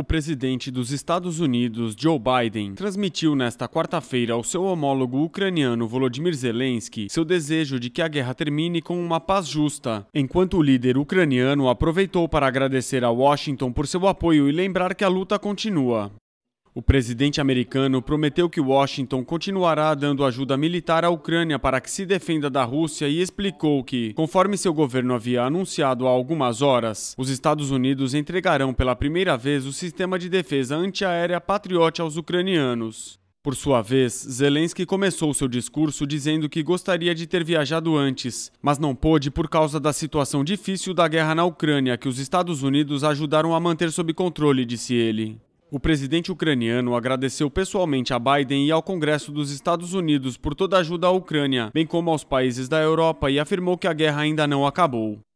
O presidente dos Estados Unidos, Joe Biden, transmitiu nesta quarta-feira ao seu homólogo ucraniano Volodymyr Zelensky seu desejo de que a guerra termine com uma paz justa, enquanto o líder ucraniano aproveitou para agradecer a Washington por seu apoio e lembrar que a luta continua. O presidente americano prometeu que Washington continuará dando ajuda militar à Ucrânia para que se defenda da Rússia e explicou que, conforme seu governo havia anunciado há algumas horas, os Estados Unidos entregarão pela primeira vez o sistema de defesa antiaérea Patriot aos ucranianos. Por sua vez, Zelensky começou seu discurso dizendo que gostaria de ter viajado antes, mas não pôde por causa da situação difícil da guerra na Ucrânia que os Estados Unidos ajudaram a manter sob controle, disse ele. O presidente ucraniano agradeceu pessoalmente a Biden e ao Congresso dos Estados Unidos por toda a ajuda à Ucrânia, bem como aos países da Europa, e afirmou que a guerra ainda não acabou.